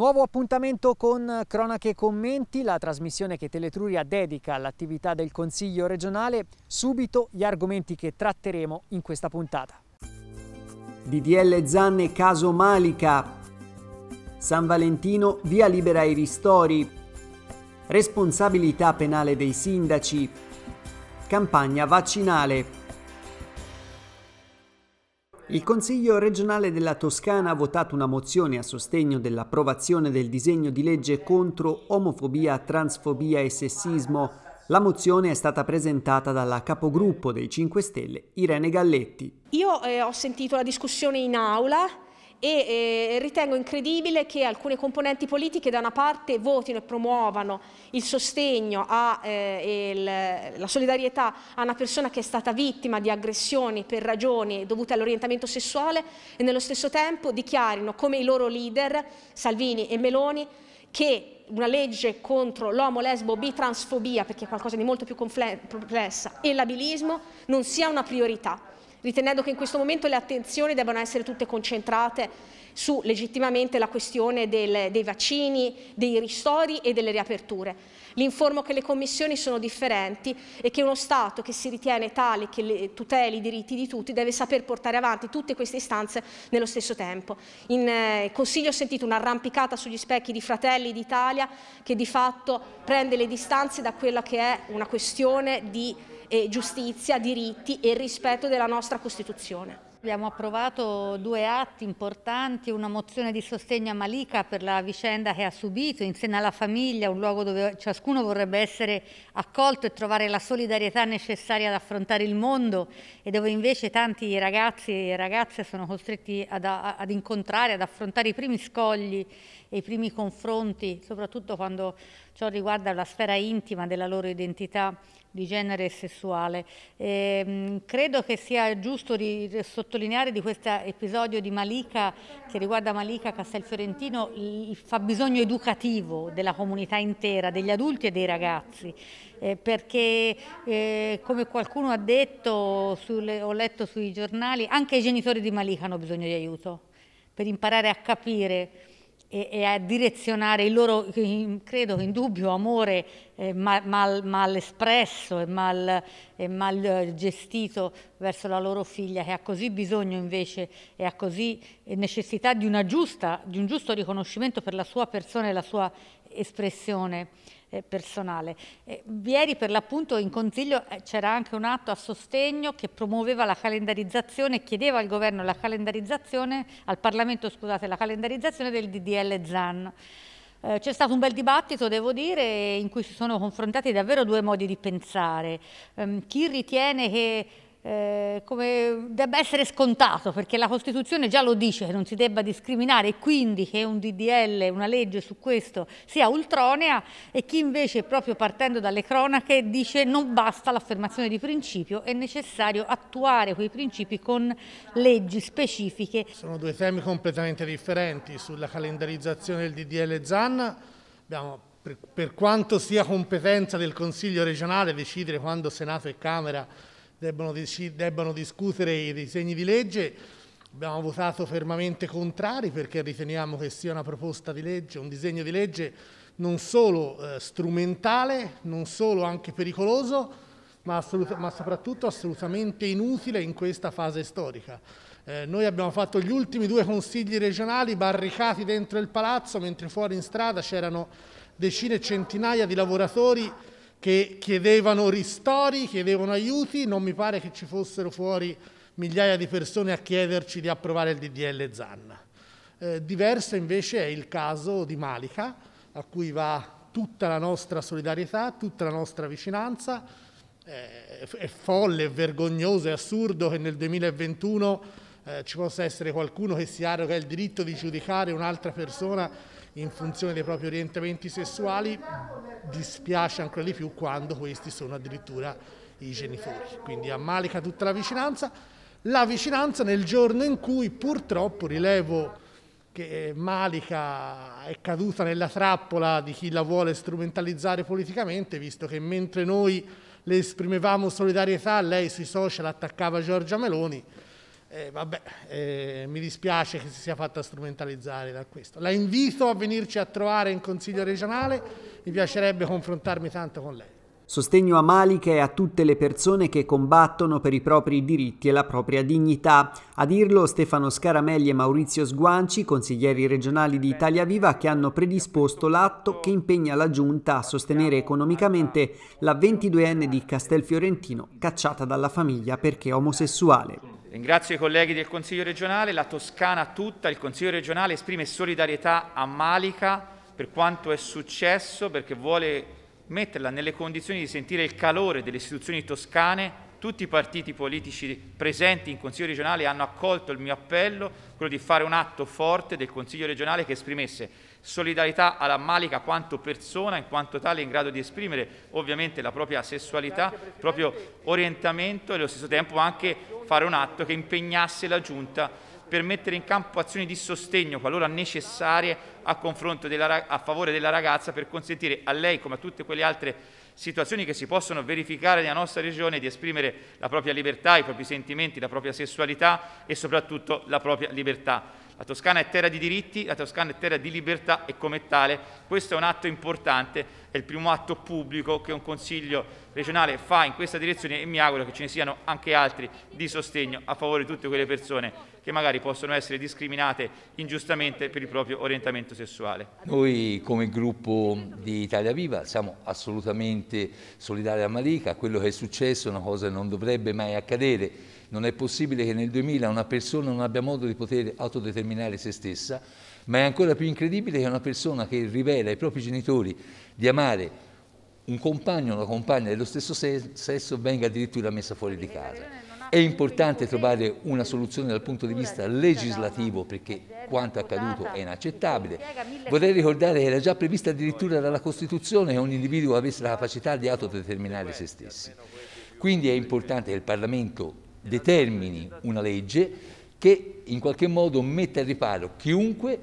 Nuovo appuntamento con Cronache e Commenti, la trasmissione che Teletruria dedica all'attività del Consiglio regionale, subito gli argomenti che tratteremo in questa puntata. DDL Zanne caso Malica, San Valentino via libera ai ristori, responsabilità penale dei sindaci, campagna vaccinale. Il Consiglio regionale della Toscana ha votato una mozione a sostegno dell'approvazione del disegno di legge contro omofobia, transfobia e sessismo. La mozione è stata presentata dalla capogruppo dei 5 Stelle, Irene Galletti. Io eh, ho sentito la discussione in aula e ritengo incredibile che alcune componenti politiche da una parte votino e promuovano il sostegno eh, e eh, solidarietà a una persona che è stata vittima di aggressioni per ragioni dovute all'orientamento sessuale e nello stesso tempo dichiarino come i loro leader Salvini e Meloni che una legge contro l'homo, lesbo, bitransfobia, perché è qualcosa di molto più complessa, e l'abilismo, non sia una priorità ritenendo che in questo momento le attenzioni debbano essere tutte concentrate su legittimamente la questione del, dei vaccini, dei ristori e delle riaperture. L'informo che le commissioni sono differenti e che uno Stato che si ritiene tale che tuteli i diritti di tutti deve saper portare avanti tutte queste istanze nello stesso tempo. In eh, Consiglio ho sentito un'arrampicata sugli specchi di Fratelli d'Italia che di fatto prende le distanze da quella che è una questione di eh, giustizia, diritti e rispetto della nostra Costituzione. Abbiamo approvato due atti importanti, una mozione di sostegno a Malika per la vicenda che ha subito, insieme alla famiglia, un luogo dove ciascuno vorrebbe essere accolto e trovare la solidarietà necessaria ad affrontare il mondo e dove invece tanti ragazzi e ragazze sono costretti ad, ad incontrare, ad affrontare i primi scogli e i primi confronti, soprattutto quando ciò riguarda la sfera intima della loro identità di genere e sessuale. E, ehm, credo che sia giusto di, sottolineare di questo episodio di Malika, che riguarda Malika Castelfiorentino, il fabbisogno educativo della comunità intera, degli adulti e dei ragazzi, eh, perché eh, come qualcuno ha detto, sulle, ho letto sui giornali, anche i genitori di Malika hanno bisogno di aiuto per imparare a capire e, e a direzionare il loro, credo indubbio, amore eh, mal, mal, mal, espresso e mal, eh, mal, gestito verso la loro figlia che ha così bisogno invece e ha così necessità di, giusta, di un giusto riconoscimento per la sua persona e la sua espressione eh, personale. Eh, ieri per l'appunto in Consiglio eh, c'era anche un atto a sostegno che promuoveva la calendarizzazione, chiedeva al governo la calendarizzazione, al Parlamento scusate, la calendarizzazione del DDL ZAN. Eh, c'è stato un bel dibattito, devo dire, in cui si sono confrontati davvero due modi di pensare. Ehm, chi ritiene che eh, come debba essere scontato, perché la Costituzione già lo dice che non si debba discriminare e quindi che un DDL, una legge su questo sia ultronea e chi invece proprio partendo dalle cronache dice non basta l'affermazione di principio, è necessario attuare quei principi con leggi specifiche. Sono due temi completamente differenti, sulla calendarizzazione del DDL ZAN abbiamo per, per quanto sia competenza del Consiglio regionale decidere quando Senato e Camera debbano, debbano discutere i disegni di legge. Abbiamo votato fermamente contrari perché riteniamo che sia una proposta di legge, un disegno di legge non solo eh, strumentale, non solo anche pericoloso, ma, assolut- ma, soprattutto assolutamente inutile in questa fase storica. Eh, noi abbiamo fatto gli ultimi due consigli regionali barricati dentro il palazzo, mentre fuori in strada c'erano decine e centinaia di lavoratori che chiedevano ristori, chiedevano aiuti, non mi pare che ci fossero fuori migliaia di persone a chiederci di approvare il DDL Zanna. Eh, diverso invece è il caso di Malika, a cui va tutta la nostra solidarietà, tutta la nostra vicinanza. Eh, è folle, è vergognoso, è assurdo che nel 2021 eh, ci possa essere qualcuno che si arroga il diritto di giudicare un'altra persona in funzione dei propri orientamenti sessuali, dispiace ancora di più quando questi sono addirittura i genitori. Quindi a ammalica tutta la vicinanza. La vicinanza nel giorno in cui purtroppo rilevo che eh, Malika è caduta nella trappola di chi la vuole strumentalizzare politicamente, visto che mentre noi le esprimevamo solidarietà, lei sui social attaccava Giorgia Meloni, eh, vabbè, eh, mi dispiace che si sia fatta strumentalizzare da questo. La invito a venirci a trovare in Consiglio regionale, mi piacerebbe confrontarmi tanto con lei. Sostegno a Malika e a tutte le persone che combattono per i propri diritti e la propria dignità. A dirlo Stefano Scaramelli e Maurizio Sguanci, consiglieri regionali di Italia Viva, che hanno predisposto l'atto che impegna la Giunta a sostenere economicamente la 22enne di Castelfiorentino cacciata dalla famiglia perché omosessuale. Ringrazio i colleghi del Consiglio regionale, la Toscana tutta, il Consiglio regionale esprime solidarietà a Malika per quanto è successo, perché vuole metterla nelle condizioni di sentire il calore delle istituzioni toscane. Tutti i partiti politici presenti in Consiglio regionale hanno accolto il mio appello, quello di fare un atto forte del Consiglio regionale che esprimesse solidarietà alla Malika quanto persona, in quanto tale in grado di esprimere ovviamente la propria sessualità, il proprio orientamento e allo stesso tempo anche fare un atto che impegnasse la Giunta per mettere in campo azioni di sostegno, qualora necessarie, a, della, a favore della ragazza per consentire a lei, come a tutte quelle altre situazioni che si possono verificare nella nostra regione, di esprimere la propria libertà, i propri sentimenti, la propria sessualità e soprattutto la propria libertà. La Toscana è terra di diritti, la Toscana è terra di libertà e come tale questo è un atto importante, è il primo atto pubblico che un Consiglio regionale fa in questa direzione e mi auguro che ce ne siano anche altri di sostegno a favore di tutte quelle persone che magari possono essere discriminate ingiustamente per il proprio orientamento sessuale. Noi come gruppo di Italia Viva siamo assolutamente solidari a Malika, quello che è successo è una cosa che non dovrebbe mai accadere non è possibile che nel 2000 una persona non abbia modo di poter autodeterminare se stessa, ma è ancora più incredibile che una persona che rivela ai propri genitori di amare un compagno o una compagna dello stesso sesso venga addirittura messa fuori di casa. È importante trovare una soluzione dal punto di vista legislativo perché quanto accaduto è inaccettabile. Vorrei ricordare che era già prevista addirittura dalla Costituzione che ogni individuo avesse la capacità di autodeterminare se stesso. Quindi è importante che il Parlamento determini una legge che in qualche modo metta in riparo chiunque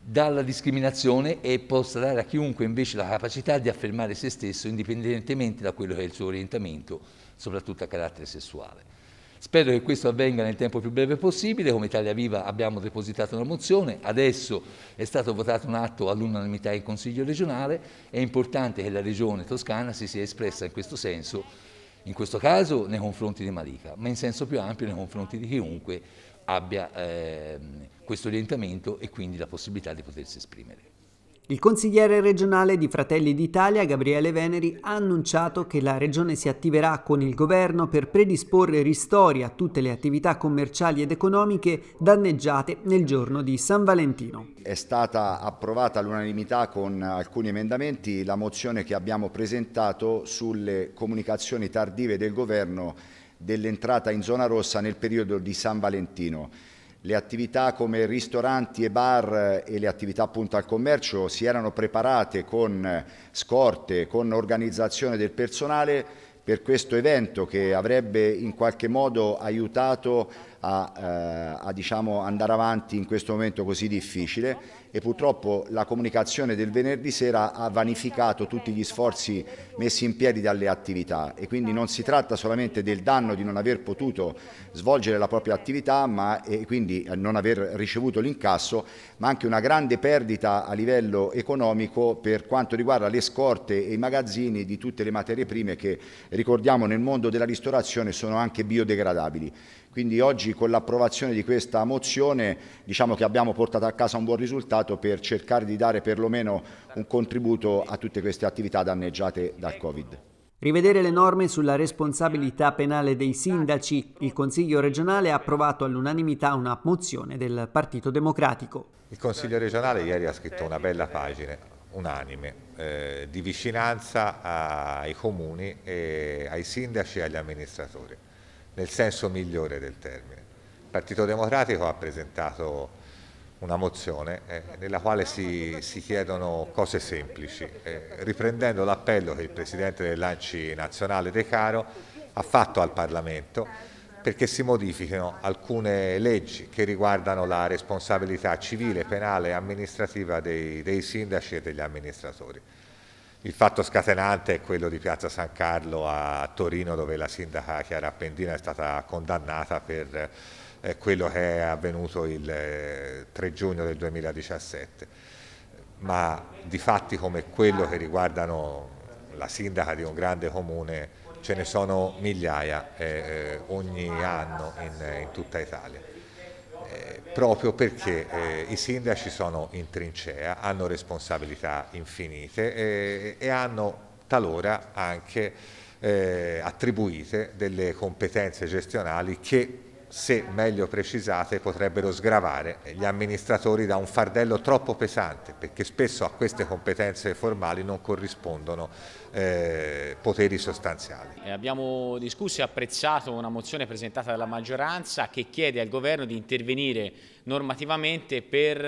dalla discriminazione e possa dare a chiunque invece la capacità di affermare se stesso indipendentemente da quello che è il suo orientamento, soprattutto a carattere sessuale. Spero che questo avvenga nel tempo più breve possibile, come Italia Viva abbiamo depositato una mozione, adesso è stato votato un atto all'unanimità in Consiglio regionale, è importante che la Regione Toscana si sia espressa in questo senso in questo caso nei confronti di Malika, ma in senso più ampio nei confronti di chiunque abbia eh, questo orientamento e quindi la possibilità di potersi esprimere. Il consigliere regionale di Fratelli d'Italia, Gabriele Veneri, ha annunciato che la regione si attiverà con il governo per predisporre ristori a tutte le attività commerciali ed economiche danneggiate nel giorno di San Valentino. È stata approvata all'unanimità con alcuni emendamenti la mozione che abbiamo presentato sulle comunicazioni tardive del governo dell'entrata in zona rossa nel periodo di San Valentino le attività come ristoranti e bar e le attività appunto al commercio si erano preparate con scorte, con organizzazione del personale per questo evento che avrebbe in qualche modo aiutato a, eh, a diciamo, andare avanti in questo momento così difficile e purtroppo la comunicazione del venerdì sera ha vanificato tutti gli sforzi messi in piedi dalle attività e quindi non si tratta solamente del danno di non aver potuto svolgere la propria attività ma, e quindi eh, non aver ricevuto l'incasso ma anche una grande perdita a livello economico per quanto riguarda le scorte e i magazzini di tutte le materie prime che ricordiamo nel mondo della ristorazione sono anche biodegradabili. Quindi oggi con l'approvazione di questa mozione diciamo che abbiamo portato a casa un buon risultato per cercare di dare perlomeno un contributo a tutte queste attività danneggiate dal Covid. Rivedere le norme sulla responsabilità penale dei sindaci. Il Consiglio regionale ha approvato all'unanimità una mozione del Partito Democratico. Il Consiglio regionale ieri ha scritto una bella pagina, unanime, eh, di vicinanza ai comuni, ai sindaci e agli amministratori nel senso migliore del termine. Il Partito Democratico ha presentato una mozione eh, nella quale si, si, chiedono cose semplici, eh, riprendendo l'appello che il Presidente dell'Anci Nazionale De Caro ha fatto al Parlamento perché si modifichino alcune leggi che riguardano la responsabilità civile, penale e amministrativa dei, dei sindaci e degli amministratori. Il fatto scatenante è quello di Piazza San Carlo a Torino dove la sindaca Chiara Appendina è stata condannata per eh, quello che è avvenuto il 3 eh, giugno del 2017. Ma di fatti come quello che riguardano la sindaca di un grande comune ce ne sono migliaia eh, eh ogni anno in, in tutta Italia proprio perché eh, i sindaci sono in trincea, hanno responsabilità infinite e, eh, e hanno talora anche eh, attribuite delle competenze gestionali che se meglio precisate potrebbero sgravare gli amministratori da un fardello troppo pesante perché spesso a queste competenze formali non corrispondono eh, poteri sostanziali. Eh, abbiamo discusso e apprezzato una mozione presentata dalla maggioranza che chiede al governo di intervenire normativamente per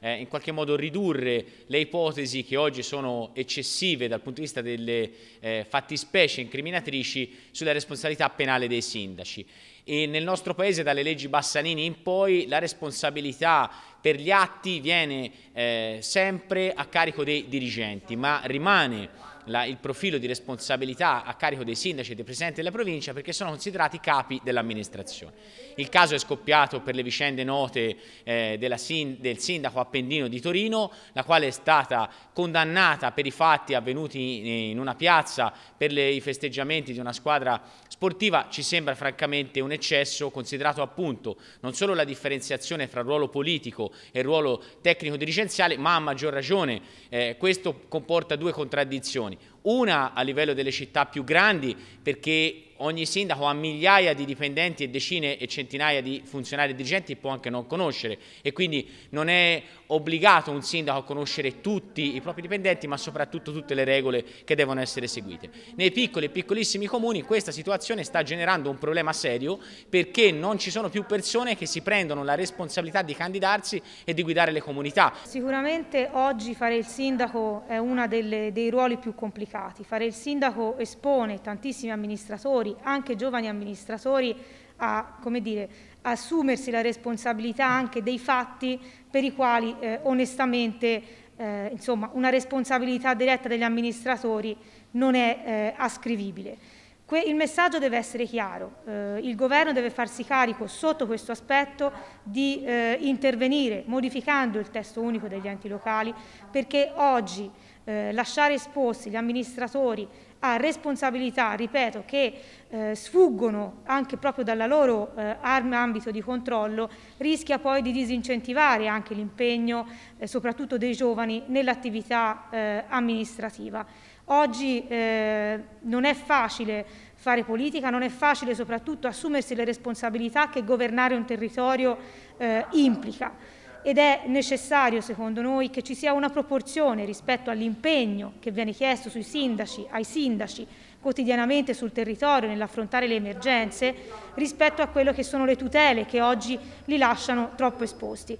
eh, in qualche modo ridurre le ipotesi che oggi sono eccessive dal punto di vista delle eh, fattispecie incriminatrici sulla responsabilità penale dei sindaci. E nel nostro paese dalle leggi Bassanini in poi la responsabilità per gli atti viene eh, sempre a carico dei dirigenti, ma rimane la, il profilo di responsabilità a carico dei sindaci e dei presidenti della provincia perché sono considerati capi dell'amministrazione. Il caso è scoppiato per le vicende note eh, sin, del sindaco Appendino di Torino, la quale è stata condannata per i fatti avvenuti in, in una piazza per le, i festeggiamenti di una squadra sportiva, ci sembra francamente un eccesso considerato appunto non solo la differenziazione fra ruolo politico e ruolo tecnico dirigenziale, ma a maggior ragione eh, questo comporta due contraddizioni testimony. una a livello delle città più grandi perché ogni sindaco ha migliaia di dipendenti e decine e centinaia di funzionari e dirigenti può anche non conoscere e quindi non è obbligato un sindaco a conoscere tutti i propri dipendenti ma soprattutto tutte le regole che devono essere seguite. Nei piccoli e piccolissimi comuni questa situazione sta generando un problema serio perché non ci sono più persone che si prendono la responsabilità di candidarsi e di guidare le comunità. Sicuramente oggi fare il sindaco è uno dei ruoli più complicati complicati. Fare il sindaco espone tantissimi amministratori, anche giovani amministratori, a dire, assumersi la responsabilità anche dei fatti per i quali eh, onestamente eh, insomma, una responsabilità diretta degli amministratori non è eh, ascrivibile. Que il messaggio deve essere chiaro, eh, il governo deve farsi carico sotto questo aspetto di eh, intervenire modificando il testo unico degli enti locali perché oggi eh, lasciare esposti gli amministratori a responsabilità, ripeto, che eh, sfuggono anche proprio dalla loro eh, ambito di controllo, rischia poi di disincentivare anche l'impegno eh, soprattutto dei giovani nell'attività eh, amministrativa. Oggi eh, non è facile fare politica, non è facile soprattutto assumersi le responsabilità che governare un territorio eh, implica ed è necessario secondo noi che ci sia una proporzione rispetto all'impegno che viene chiesto sui sindaci, ai sindaci quotidianamente sul territorio nell'affrontare le emergenze rispetto a quello che sono le tutele che oggi li lasciano troppo esposti.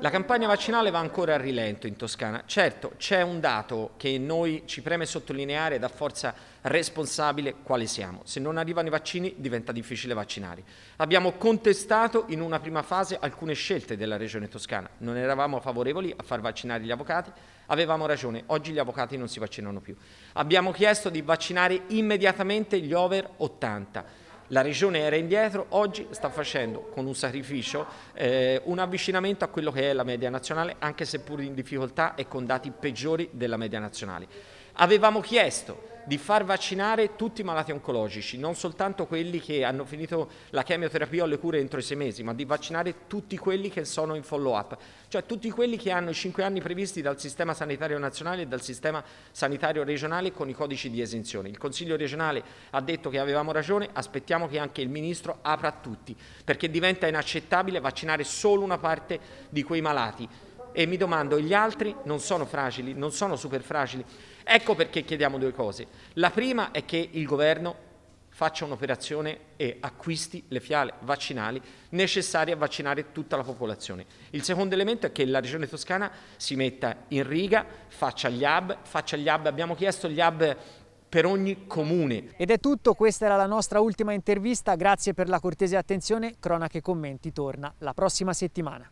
La campagna vaccinale va ancora a rilento in Toscana. Certo, c'è un dato che noi ci preme sottolineare da forza responsabile quale siamo. Se non arrivano i vaccini diventa difficile vaccinare. Abbiamo contestato in una prima fase alcune scelte della Regione Toscana. Non eravamo favorevoli a far vaccinare gli avvocati, avevamo ragione, oggi gli avvocati non si vaccinano più. Abbiamo chiesto di vaccinare immediatamente gli over 80 la Regione era indietro, oggi sta facendo con un sacrificio eh, un avvicinamento a quello che è la media nazionale, anche seppur in difficoltà e con dati peggiori della media nazionale. Avevamo chiesto di far vaccinare tutti i malati oncologici, non soltanto quelli che hanno finito la chemioterapia o le cure entro i sei mesi, ma di vaccinare tutti quelli che sono in follow up, cioè tutti quelli che hanno i cinque anni previsti dal sistema sanitario nazionale e dal sistema sanitario regionale con i codici di esenzione. Il Consiglio regionale ha detto che avevamo ragione, aspettiamo che anche il Ministro apra a tutti, perché diventa inaccettabile vaccinare solo una parte di quei malati e mi domando, gli altri non sono fragili, non sono super fragili. Ecco perché chiediamo due cose. La prima è che il governo faccia un'operazione e acquisti le fiale vaccinali necessarie a vaccinare tutta la popolazione. Il secondo elemento è che la Regione Toscana si metta in riga, faccia gli hub, faccia gli hub, abbiamo chiesto gli hub per ogni comune. Ed è tutto, questa era la nostra ultima intervista, grazie per la cortese attenzione, Cronache Commenti torna la prossima settimana.